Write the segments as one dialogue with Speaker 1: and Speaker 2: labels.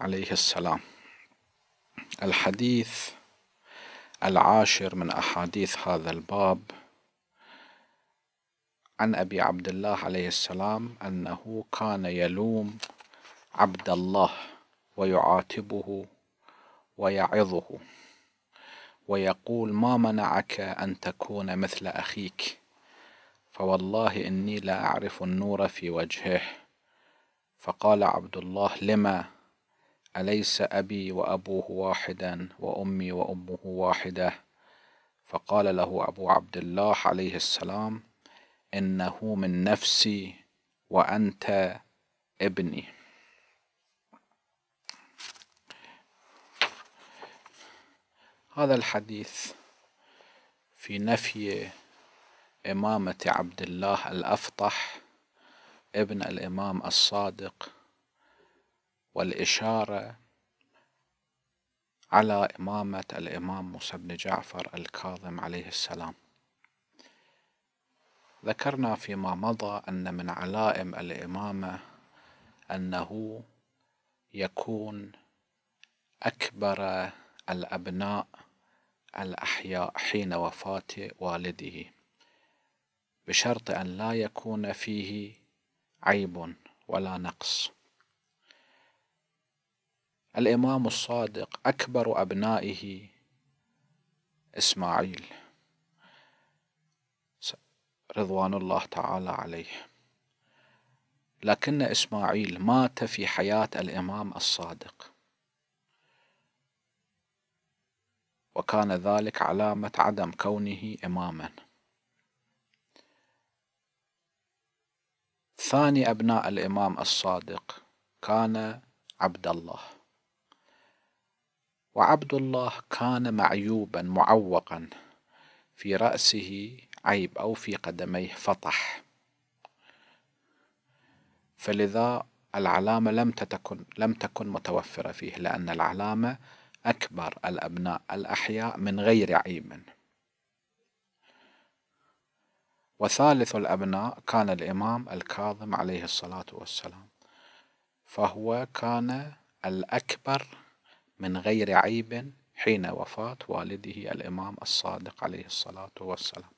Speaker 1: عليه السلام الحديث العاشر من أحاديث هذا الباب عن أبي عبد الله عليه السلام أنه كان يلوم عبد الله ويعاتبه ويعظه ويقول ما منعك أن تكون مثل أخيك فوالله إني لا أعرف النور في وجهه فقال عبد الله لما أليس أبي وأبوه واحدا وأمي وأمه واحدة فقال له أبو عبد الله عليه السلام إنه من نفسي وأنت ابني هذا الحديث في نفي إمامة عبد الله الأفطح ابن الإمام الصادق والإشارة على إمامة الإمام موسى بن جعفر الكاظم عليه السلام ذكرنا فيما مضى أن من علائم الإمامة أنه يكون أكبر الأبناء الأحياء حين وفاة والده بشرط أن لا يكون فيه عيب ولا نقص الإمام الصادق أكبر أبنائه إسماعيل رضوان الله تعالى عليه لكن إسماعيل مات في حياة الإمام الصادق وكان ذلك علامة عدم كونه إماما ثاني أبناء الإمام الصادق كان عبد الله وعبد الله كان معيوبا معوقا في رأسه عيب أو في قدميه فطح فلذا العلامة لم تكن لم تكن متوفرة فيه لأن العلامة أكبر الأبناء الأحياء من غير عيب وثالث الأبناء كان الإمام الكاظم عليه الصلاة والسلام فهو كان الأكبر من غير عيب حين وفاة والده الإمام الصادق عليه الصلاة والسلام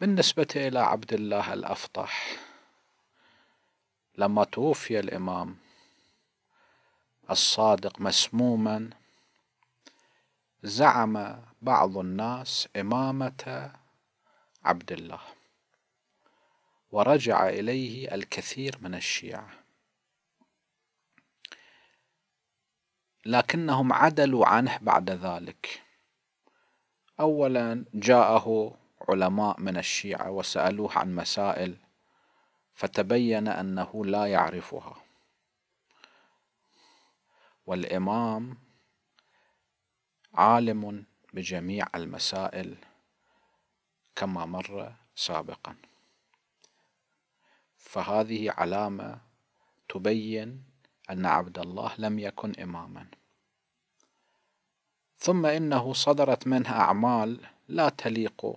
Speaker 1: بالنسبة إلى عبد الله الأفطح لما توفي الإمام الصادق مسموما زعم بعض الناس إمامة عبد الله ورجع إليه الكثير من الشيعة لكنهم عدلوا عنه بعد ذلك أولا جاءه علماء من الشيعة وسألوه عن مسائل فتبين أنه لا يعرفها والإمام عالم بجميع المسائل كما مر سابقا فهذه علامة تبين أن عبد الله لم يكن إماما ثم إنه صدرت منها أعمال لا تليق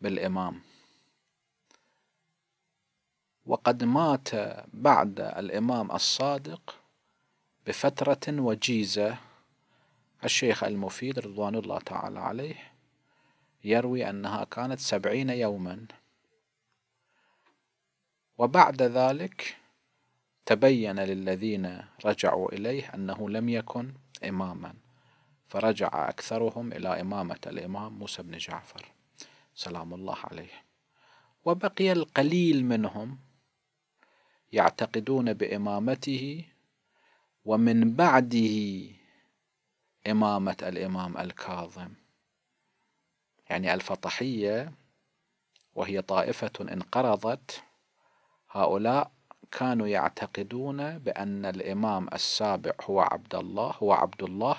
Speaker 1: بالإمام وقد مات بعد الإمام الصادق بفترة وجيزة الشيخ المفيد رضوان الله تعالى عليه يروي أنها كانت سبعين يوما وبعد ذلك تبين للذين رجعوا إليه أنه لم يكن إماما فرجع أكثرهم إلى إمامة الإمام موسى بن جعفر سلام الله عليه وبقي القليل منهم يعتقدون بإمامته ومن بعده إمامة الإمام الكاظم يعني الفطحية وهي طائفة انقرضت هؤلاء كانوا يعتقدون بأن الإمام السابع هو عبد الله هو عبد الله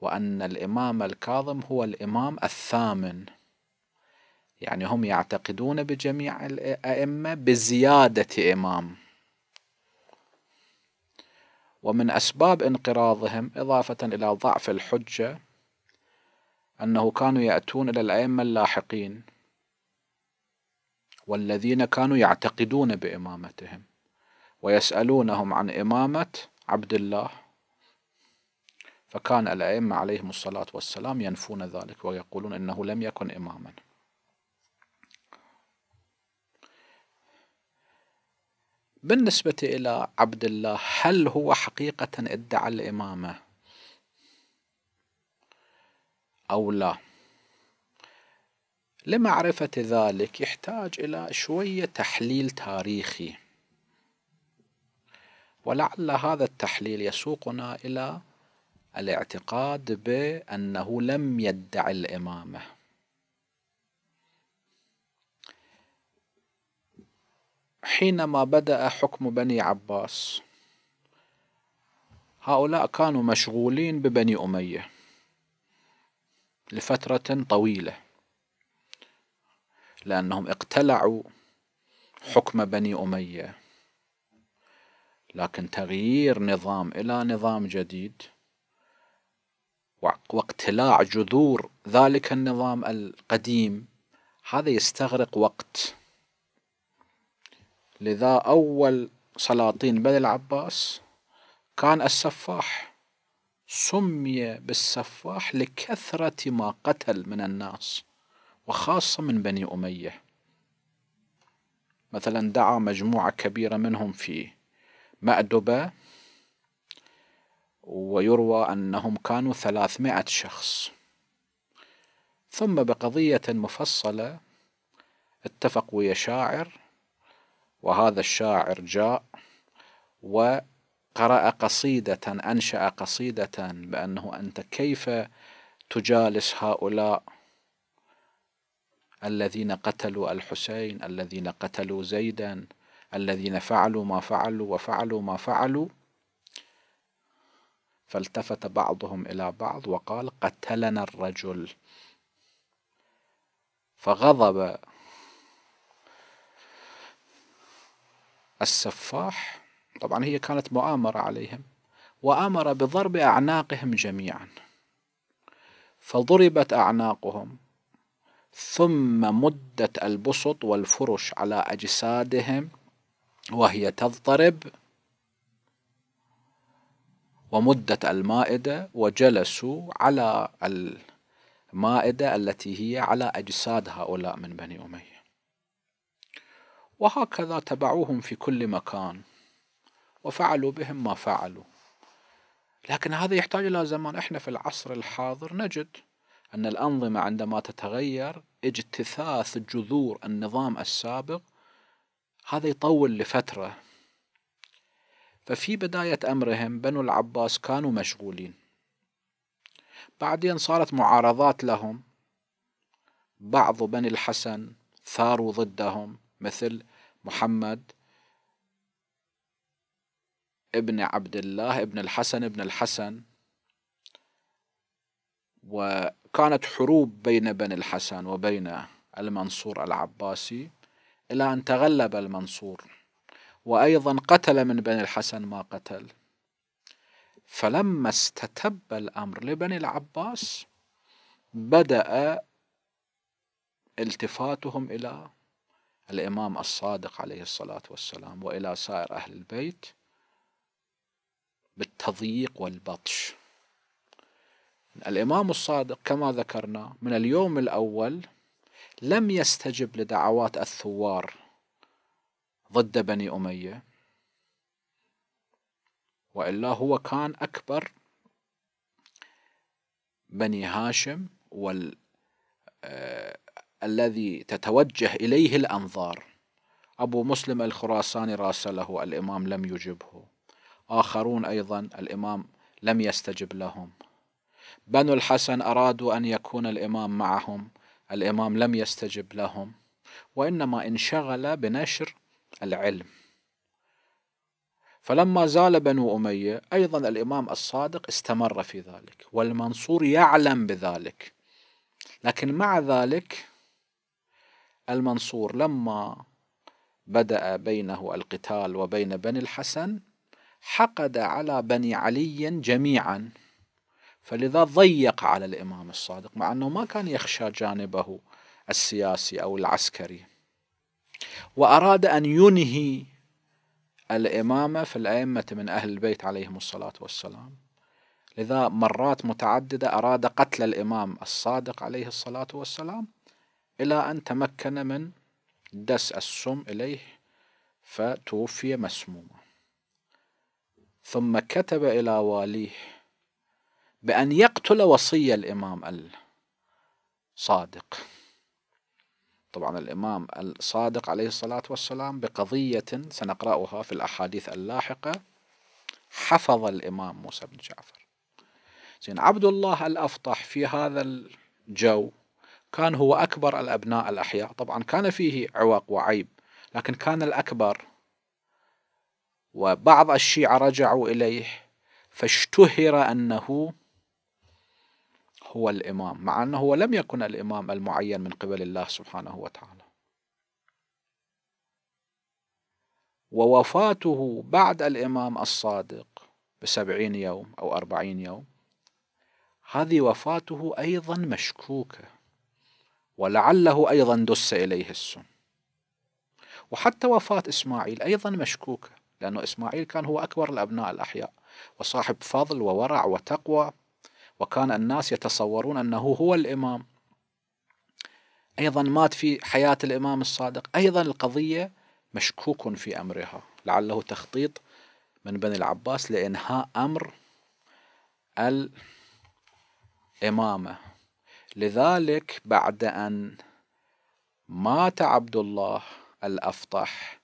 Speaker 1: وأن الإمام الكاظم هو الإمام الثامن يعني هم يعتقدون بجميع الأئمة بزيادة إمام ومن أسباب انقراضهم إضافة إلى ضعف الحجة أنه كانوا يأتون إلى الأئمة اللاحقين والذين كانوا يعتقدون بإمامتهم ويسألونهم عن إمامة عبد الله فكان الأئمة عليهم الصلاة والسلام ينفون ذلك ويقولون إنه لم يكن إماما بالنسبة إلى عبد الله هل هو حقيقة ادعى الإمامة أو لا؟ لمعرفة ذلك يحتاج إلى شوية تحليل تاريخي ولعل هذا التحليل يسوقنا إلى الاعتقاد بأنه لم يدعي الإمامة حينما بدأ حكم بني عباس هؤلاء كانوا مشغولين ببني أمية لفترة طويلة لأنهم اقتلعوا حكم بني أمية لكن تغيير نظام إلى نظام جديد واقتلاع جذور ذلك النظام القديم هذا يستغرق وقت لذا أول سلاطين بني العباس كان السفاح سمي بالسفاح لكثرة ما قتل من الناس وخاصة من بني أمية مثلا دعا مجموعة كبيرة منهم في مأدبة ويروى أنهم كانوا ثلاثمائة شخص ثم بقضية مفصلة اتفق ويا شاعر وهذا الشاعر جاء وقرأ قصيدة أنشأ قصيدة بأنه أنت كيف تجالس هؤلاء الذين قتلوا الحسين الذين قتلوا زيدا الذين فعلوا ما فعلوا وفعلوا ما فعلوا فالتفت بعضهم إلى بعض وقال قتلنا الرجل فغضب السفاح طبعا هي كانت مؤامرة عليهم وأمر بضرب أعناقهم جميعا فضربت أعناقهم ثم مدت البسط والفرش على أجسادهم وهي تضطرب ومدت المائدة وجلسوا على المائدة التي هي على أجساد هؤلاء من بني أمية وهكذا تبعوهم في كل مكان وفعلوا بهم ما فعلوا لكن هذا يحتاج إلى زمان إحنا في العصر الحاضر نجد أن الأنظمة عندما تتغير اجتثاث جذور النظام السابق هذا يطول لفترة ففي بداية أمرهم بنو العباس كانوا مشغولين بعدين صارت معارضات لهم بعض بني الحسن ثاروا ضدهم مثل محمد ابن عبد الله ابن الحسن ابن الحسن كانت حروب بين بني الحسن وبين المنصور العباسي إلى أن تغلب المنصور وأيضا قتل من بني الحسن ما قتل فلما استتب الأمر لبني العباس بدأ التفاتهم إلى الإمام الصادق عليه الصلاة والسلام وإلى سائر أهل البيت بالتضييق والبطش الإمام الصادق كما ذكرنا من اليوم الأول لم يستجب لدعوات الثوار ضد بني أمية وإلا هو كان أكبر بني هاشم وال آه... الذي تتوجه إليه الأنظار أبو مسلم الخراساني راسله الإمام لم يجبه آخرون أيضا الإمام لم يستجب لهم بنو الحسن أرادوا أن يكون الإمام معهم الإمام لم يستجب لهم وإنما انشغل بنشر العلم فلما زال بنو أمية أيضا الإمام الصادق استمر في ذلك والمنصور يعلم بذلك لكن مع ذلك المنصور لما بدأ بينه القتال وبين بني الحسن حقد على بني علي جميعاً فلذا ضيق على الإمام الصادق مع أنه ما كان يخشى جانبه السياسي أو العسكري وأراد أن ينهي الإمامة في الأئمة من أهل البيت عليهم الصلاة والسلام لذا مرات متعددة أراد قتل الإمام الصادق عليه الصلاة والسلام إلى أن تمكن من دس السم إليه فتوفي مسموما ثم كتب إلى واليه بأن يقتل وصي الإمام الصادق طبعا الإمام الصادق عليه الصلاة والسلام بقضية سنقرأها في الأحاديث اللاحقة حفظ الإمام موسى بن جعفر زين عبد الله الأفطح في هذا الجو كان هو أكبر الأبناء الأحياء طبعا كان فيه عوق وعيب لكن كان الأكبر وبعض الشيعة رجعوا إليه فاشتهر أنه هو الإمام مع أنه هو لم يكن الإمام المعين من قبل الله سبحانه وتعالى ووفاته بعد الإمام الصادق بسبعين يوم أو أربعين يوم هذه وفاته أيضا مشكوكة ولعله أيضا دس إليه السم وحتى وفاة إسماعيل أيضا مشكوكة لأنه إسماعيل كان هو أكبر الأبناء الأحياء وصاحب فضل وورع وتقوى وكان الناس يتصورون أنه هو الإمام أيضا مات في حياة الإمام الصادق أيضا القضية مشكوك في أمرها لعله تخطيط من بني العباس لإنهاء أمر الإمامة لذلك بعد أن مات عبد الله الأفطح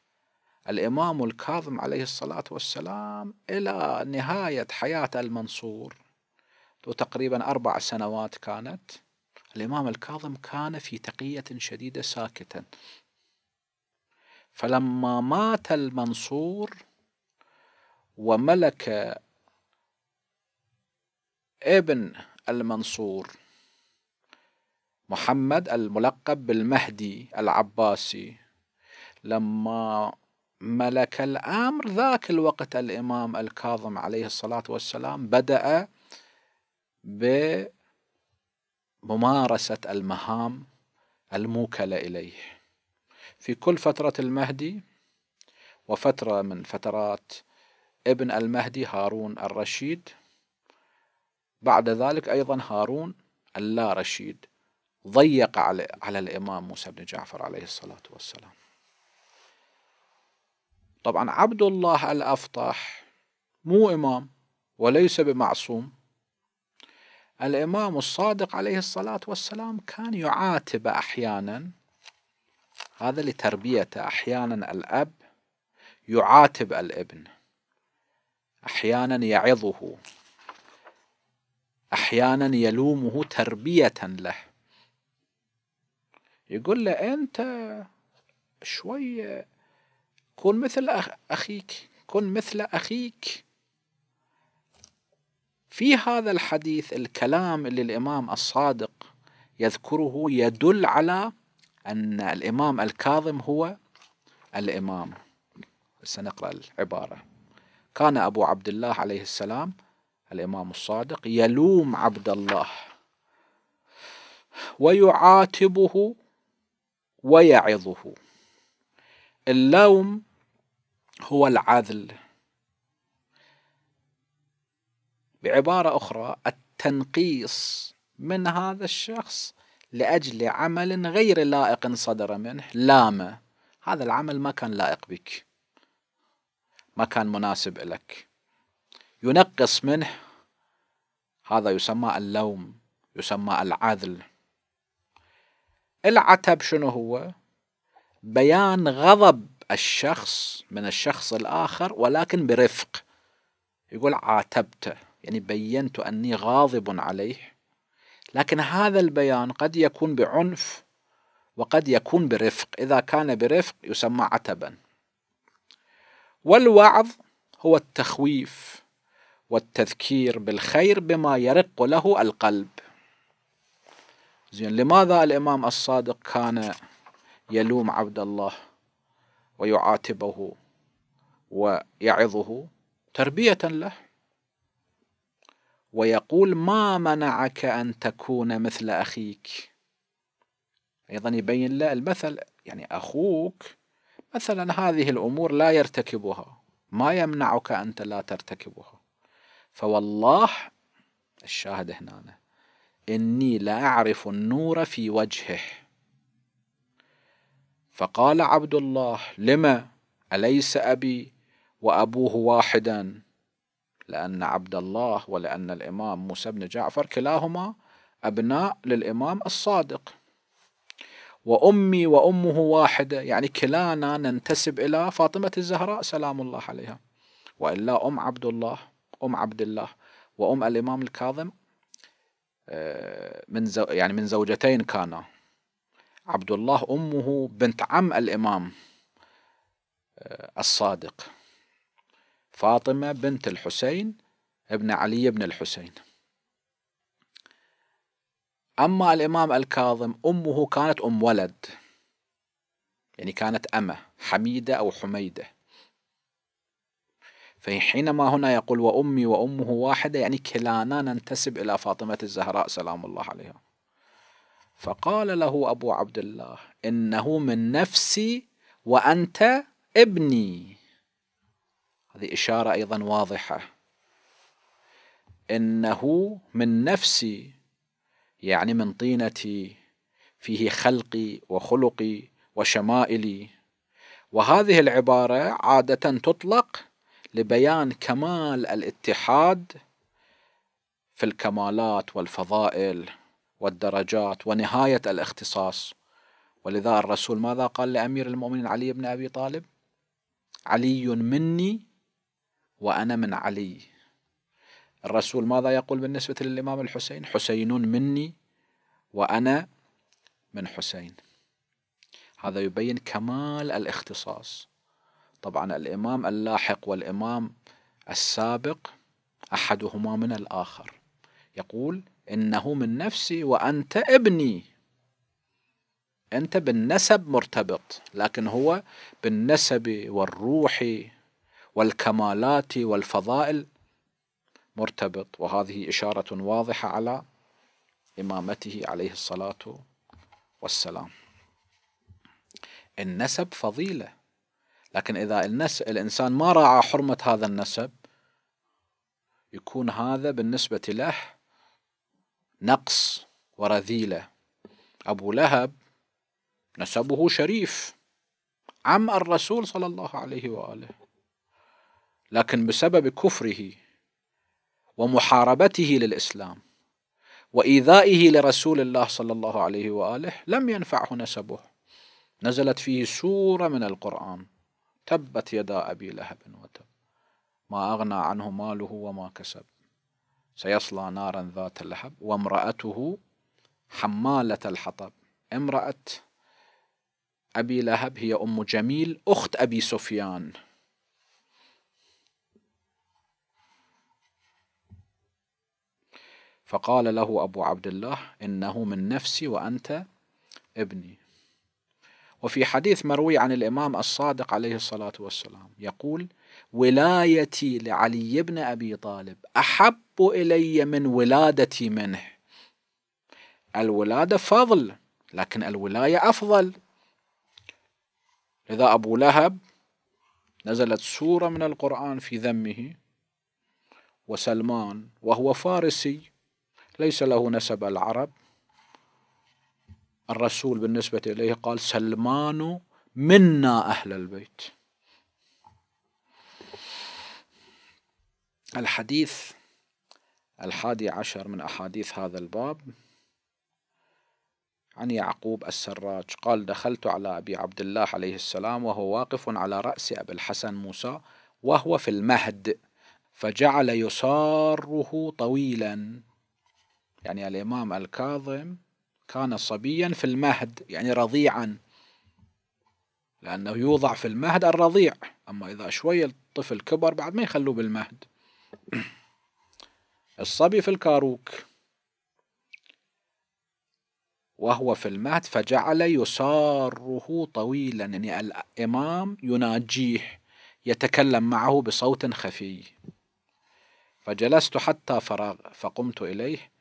Speaker 1: الإمام الكاظم عليه الصلاة والسلام إلى نهاية حياة المنصور تقريبا أربع سنوات كانت الإمام الكاظم كان في تقية شديدة ساكتا فلما مات المنصور وملك ابن المنصور محمد الملقب بالمهدي العباسي لما ملك الامر ذاك الوقت الامام الكاظم عليه الصلاه والسلام بدا بممارسة المهام الموكلة إليه في كل فترة المهدي وفترة من فترات ابن المهدي هارون الرشيد بعد ذلك أيضا هارون اللا رشيد ضيق على, الإمام موسى بن جعفر عليه الصلاة والسلام طبعا عبد الله الأفطح مو إمام وليس بمعصوم الإمام الصادق عليه الصلاة والسلام كان يعاتب أحيانا هذا لتربيته أحيانا الأب يعاتب الابن أحيانا يعظه أحيانا يلومه تربية له يقول له أنت شوية كن مثل أخيك كن مثل أخيك في هذا الحديث الكلام اللي الإمام الصادق يذكره يدل على أن الإمام الكاظم هو الإمام سنقرأ العبارة كان أبو عبد الله عليه السلام الإمام الصادق يلوم عبد الله ويعاتبه ويعظه اللوم هو العذل بعبارة أخرى التنقيص من هذا الشخص لأجل عمل غير لائق صدر منه لامة هذا العمل ما كان لائق بك ما كان مناسب لك ينقص منه هذا يسمى اللوم يسمى العذل العتب شنو هو بيان غضب الشخص من الشخص الآخر ولكن برفق يقول عاتبته يعني بينت أني غاضب عليه لكن هذا البيان قد يكون بعنف وقد يكون برفق إذا كان برفق يسمى عتبا والوعظ هو التخويف والتذكير بالخير بما يرق له القلب زين لماذا الإمام الصادق كان يلوم عبد الله ويعاتبه ويعظه تربية له ويقول ما منعك أن تكون مثل أخيك أيضا يبين له المثل يعني أخوك مثلا هذه الأمور لا يرتكبها ما يمنعك أنت لا ترتكبها فوالله الشاهد هنا أنا إني لأعرف النور في وجهه فقال عبد الله لما أليس أبي وأبوه واحدا لأن عبد الله ولأن الإمام موسى بن جعفر كلاهما أبناء للإمام الصادق وأمي وأمه واحدة يعني كلانا ننتسب إلى فاطمة الزهراء سلام الله عليها وإلا أم عبد الله أم عبد الله وأم الإمام الكاظم آه، من زو يعني من زوجتين كانا عبد الله أمه بنت عم الإمام آه، الصادق فاطمة بنت الحسين ابن علي بن الحسين أما الإمام الكاظم أمه كانت أم ولد يعني كانت أمة حميدة أو حميدة فحينما هنا يقول وأمي وأمه واحدة يعني كلانا ننتسب إلى فاطمة الزهراء سلام الله عليها فقال له أبو عبد الله إنه من نفسي وأنت ابني هذه إشارة أيضا واضحة إنه من نفسي يعني من طينتي فيه خلقي وخلقي وشمائلي وهذه العبارة عادة تطلق لبيان كمال الاتحاد في الكمالات والفضائل والدرجات ونهاية الاختصاص ولذا الرسول ماذا قال لأمير المؤمنين علي بن أبي طالب علي مني وأنا من علي الرسول ماذا يقول بالنسبة للإمام الحسين حسين مني وأنا من حسين هذا يبين كمال الاختصاص طبعا الإمام اللاحق والإمام السابق أحدهما من الآخر يقول إنه من نفسي وأنت ابني أنت بالنسب مرتبط لكن هو بالنسب والروح والكمالات والفضائل مرتبط وهذه إشارة واضحة على إمامته عليه الصلاة والسلام النسب فضيلة لكن إذا النس الإنسان ما راعى حرمة هذا النسب يكون هذا بالنسبة له نقص ورذيلة أبو لهب نسبه شريف عم الرسول صلى الله عليه وآله لكن بسبب كفره ومحاربته للإسلام وإيذائه لرسول الله صلى الله عليه وآله لم ينفعه نسبه نزلت فيه سورة من القرآن تبت يدا أبي لهب وتب ما أغنى عنه ماله وما كسب سيصلى نارا ذات لهب وامرأته حمالة الحطب امرأة أبي لهب هي أم جميل أخت أبي سفيان فقال له أبو عبد الله إنه من نفسي وأنت ابني وفي حديث مروي عن الإمام الصادق عليه الصلاة والسلام يقول ولايتي لعلي بن أبي طالب أحب إلي من ولادتي منه الولادة فضل لكن الولاية أفضل لذا أبو لهب نزلت سورة من القرآن في ذمه وسلمان وهو فارسي ليس له نسب العرب الرسول بالنسبة إليه قال سلمان منا أهل البيت الحديث الحادي عشر من أحاديث هذا الباب عن يعقوب السراج قال دخلت على أبي عبد الله عليه السلام وهو واقف على رأس أبي الحسن موسى وهو في المهد فجعل يساره طويلا يعني الإمام الكاظم كان صبيا في المهد يعني رضيعا لأنه يوضع في المهد الرضيع أما إذا شوي الطفل كبر بعد ما يخلوه بالمهد الصبي في الكاروك وهو في المهد فجعل يساره طويلا يعني الإمام يناجيه يتكلم معه بصوت خفي فجلست حتى فرغ فقمت إليه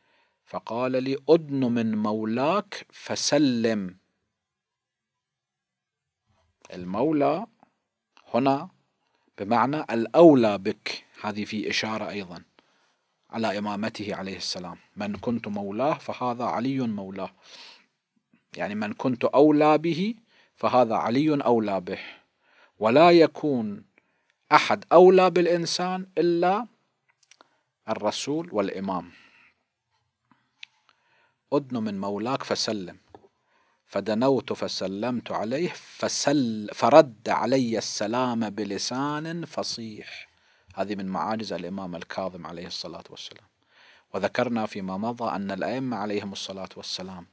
Speaker 1: فقال لي أدن من مولاك فسلم المولى هنا بمعنى الأولى بك هذه في إشارة أيضا على إمامته عليه السلام من كنت مولاه فهذا علي مولاه يعني من كنت أولى به فهذا علي أولى به ولا يكون أحد أولى بالإنسان إلا الرسول والإمام أدن من مولاك فسلم فدنوت فسلمت عليه فسل فرد علي السلام بلسان فصيح هذه من معاجز الإمام الكاظم عليه الصلاة والسلام وذكرنا فيما مضى أن الأئمة عليهم الصلاة والسلام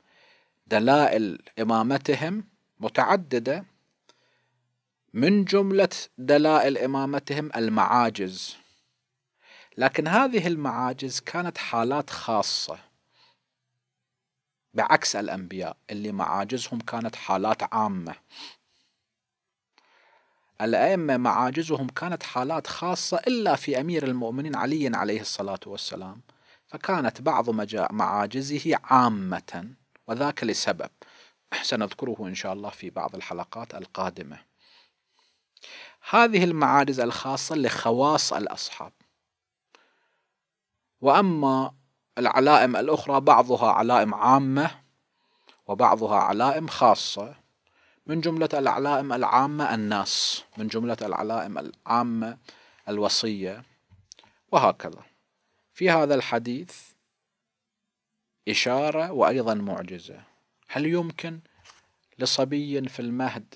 Speaker 1: دلائل إمامتهم متعددة من جملة دلائل إمامتهم المعاجز لكن هذه المعاجز كانت حالات خاصه بعكس الأنبياء اللي معاجزهم كانت حالات عامة الأئمة معاجزهم كانت حالات خاصة إلا في أمير المؤمنين علي عليه الصلاة والسلام فكانت بعض معاجزه عامة وذاك لسبب سنذكره إن شاء الله في بعض الحلقات القادمة هذه المعاجز الخاصة لخواص الأصحاب وأما العلائم الأخرى بعضها علائم عامة وبعضها علائم خاصة من جملة العلائم العامة الناس من جملة العلائم العامة الوصية وهكذا في هذا الحديث إشارة وأيضا معجزة هل يمكن لصبي في المهد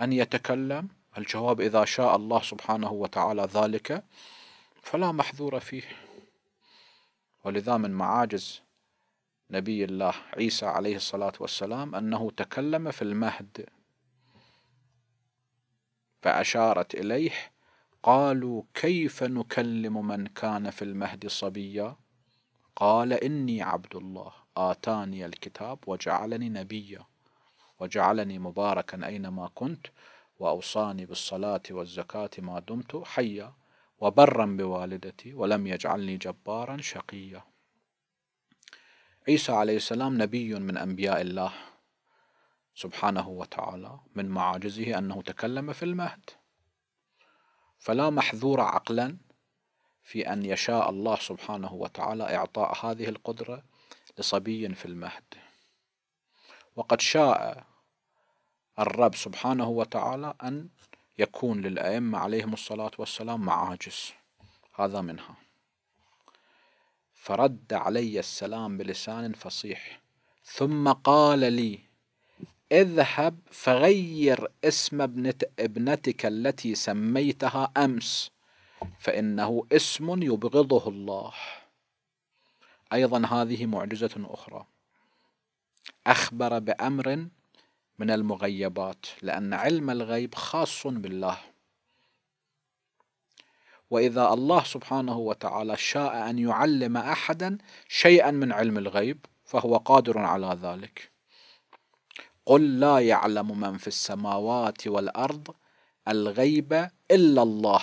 Speaker 1: أن يتكلم الجواب إذا شاء الله سبحانه وتعالى ذلك فلا محذور فيه ولذا من معاجز نبي الله عيسى عليه الصلاة والسلام أنه تكلم في المهد فأشارت إليه قالوا كيف نكلم من كان في المهد صبيا قال إني عبد الله آتاني الكتاب وجعلني نبيا وجعلني مباركا أينما كنت وأوصاني بالصلاة والزكاة ما دمت حيا وبرا بوالدتي ولم يجعلني جبارا شقيا عيسى عليه السلام نبي من أنبياء الله سبحانه وتعالى من معاجزه أنه تكلم في المهد فلا محذور عقلا في أن يشاء الله سبحانه وتعالى إعطاء هذه القدرة لصبي في المهد وقد شاء الرب سبحانه وتعالى أن يكون للأئمة عليهم الصلاة والسلام معاجز هذا منها فرد علي السلام بلسان فصيح ثم قال لي اذهب فغير اسم ابنت ابنتك التي سميتها أمس فإنه اسم يبغضه الله أيضا هذه معجزة أخرى أخبر بأمر من المغيبات لأن علم الغيب خاص بالله وإذا الله سبحانه وتعالى شاء أن يعلم أحدا شيئا من علم الغيب فهو قادر على ذلك قل لا يعلم من في السماوات والأرض الغيب إلا الله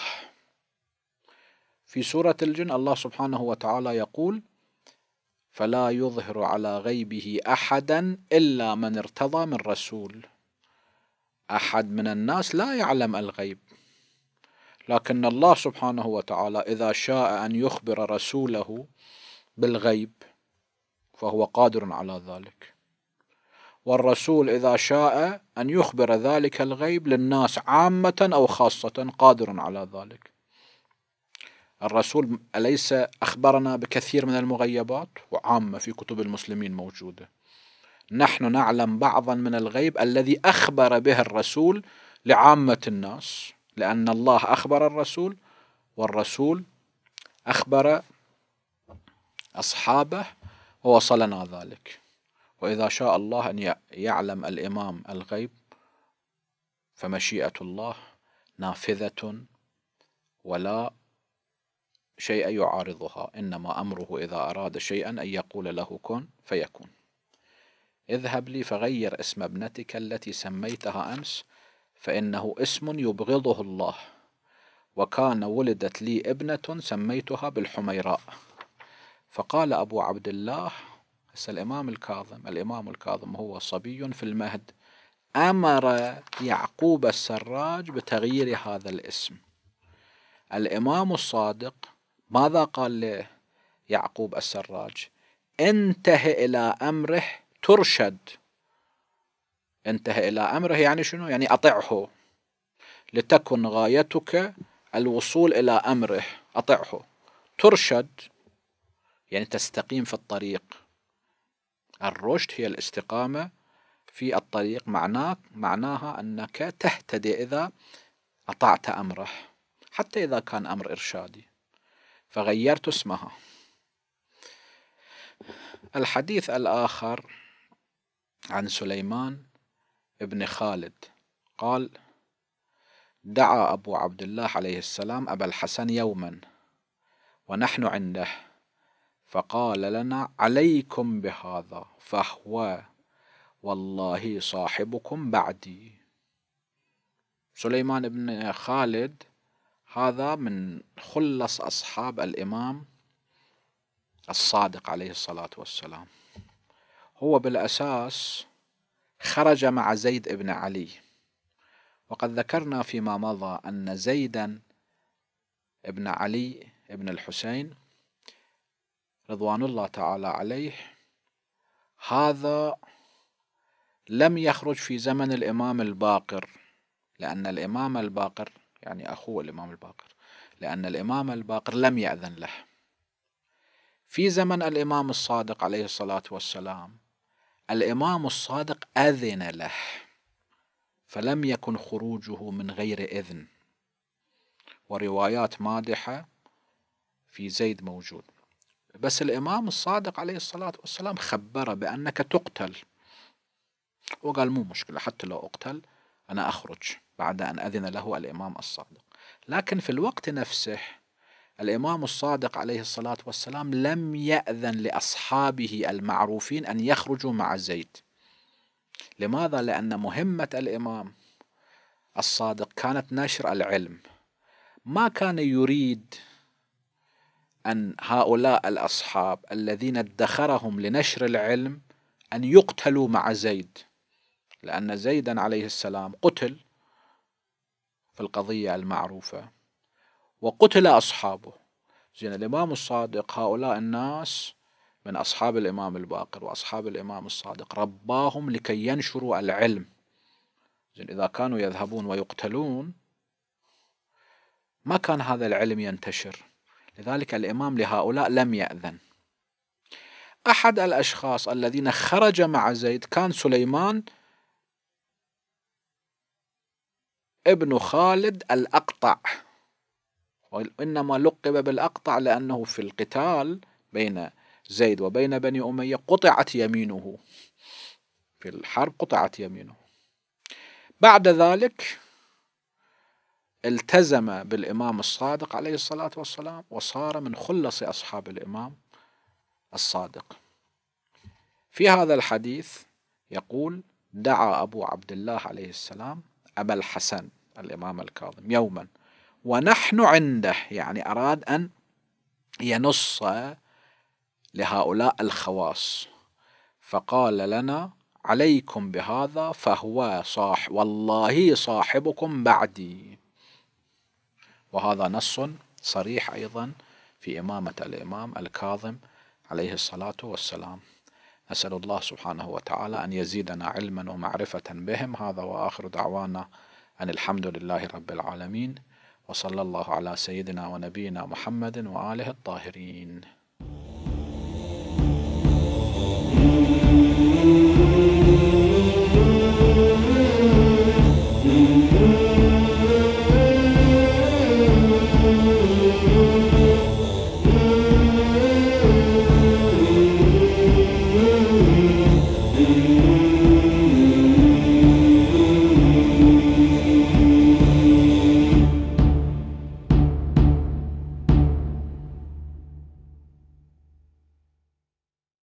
Speaker 1: في سورة الجن الله سبحانه وتعالى يقول فلا يظهر على غيبه احدا الا من ارتضى من رسول احد من الناس لا يعلم الغيب لكن الله سبحانه وتعالى اذا شاء ان يخبر رسوله بالغيب فهو قادر على ذلك والرسول اذا شاء ان يخبر ذلك الغيب للناس عامه او خاصه قادر على ذلك الرسول أليس أخبرنا بكثير من المغيبات وعامة في كتب المسلمين موجودة نحن نعلم بعضا من الغيب الذي أخبر به الرسول لعامة الناس لأن الله أخبر الرسول والرسول أخبر أصحابه ووصلنا ذلك وإذا شاء الله أن يعلم الإمام الغيب فمشيئة الله نافذة ولا شيء يعارضها إنما أمره إذا أراد شيئا أن يقول له كن فيكون اذهب لي فغير اسم ابنتك التي سميتها أمس فإنه اسم يبغضه الله وكان ولدت لي ابنة سميتها بالحميراء فقال أبو عبد الله الإمام الكاظم الإمام الكاظم هو صبي في المهد أمر يعقوب السراج بتغيير هذا الاسم الإمام الصادق ماذا قال له يعقوب السراج انته إلى أمره ترشد انته إلى أمره يعني شنو يعني أطعه لتكن غايتك الوصول إلى أمره أطعه ترشد يعني تستقيم في الطريق الرشد هي الاستقامة في الطريق معناك معناها أنك تهتدي إذا أطعت أمره حتى إذا كان أمر إرشادي فغيرت اسمها الحديث الآخر عن سليمان بن خالد قال دعا أبو عبد الله عليه السلام أبا الحسن يوما ونحن عنده فقال لنا عليكم بهذا فهو والله صاحبكم بعدي سليمان بن خالد هذا من خلص أصحاب الإمام الصادق عليه الصلاة والسلام هو بالأساس خرج مع زيد بن علي وقد ذكرنا فيما مضى أن زيدا بن علي بن الحسين رضوان الله تعالى عليه هذا لم يخرج في زمن الإمام الباقر لأن الإمام الباقر يعني أخوه الإمام الباقر لأن الإمام الباقر لم يأذن له في زمن الإمام الصادق عليه الصلاة والسلام الإمام الصادق أذن له فلم يكن خروجه من غير إذن وروايات مادحة في زيد موجود بس الإمام الصادق عليه الصلاة والسلام خبره بأنك تقتل وقال مو مشكلة حتى لو أقتل أنا أخرج بعد أن أذن له الإمام الصادق لكن في الوقت نفسه الإمام الصادق عليه الصلاة والسلام لم يأذن لأصحابه المعروفين أن يخرجوا مع زيد لماذا؟ لأن مهمة الإمام الصادق كانت نشر العلم ما كان يريد أن هؤلاء الأصحاب الذين ادخرهم لنشر العلم أن يقتلوا مع زيد لأن زيدا عليه السلام قتل في القضية المعروفة وقتل أصحابه زين الإمام الصادق هؤلاء الناس من أصحاب الإمام الباقر وأصحاب الإمام الصادق رباهم لكي ينشروا العلم زين إذا كانوا يذهبون ويقتلون ما كان هذا العلم ينتشر لذلك الإمام لهؤلاء لم يأذن أحد الأشخاص الذين خرج مع زيد كان سليمان ابن خالد الأقطع وإنما لقب بالأقطع لأنه في القتال بين زيد وبين بني أمية قطعت يمينه في الحرب قطعت يمينه بعد ذلك التزم بالإمام الصادق عليه الصلاة والسلام وصار من خلص أصحاب الإمام الصادق في هذا الحديث يقول دعا أبو عبد الله عليه السلام أبا الحسن الإمام الكاظم يوما ونحن عنده يعني أراد أن ينص لهؤلاء الخواص فقال لنا عليكم بهذا فهو صاح والله صاحبكم بعدي وهذا نص صريح أيضا في إمامة الإمام الكاظم عليه الصلاة والسلام أسأل الله سبحانه وتعالى أن يزيدنا علما ومعرفة بهم هذا وآخر دعوانا أن الحمد لله رب العالمين وصلى الله على سيدنا ونبينا محمد وآله الطاهرين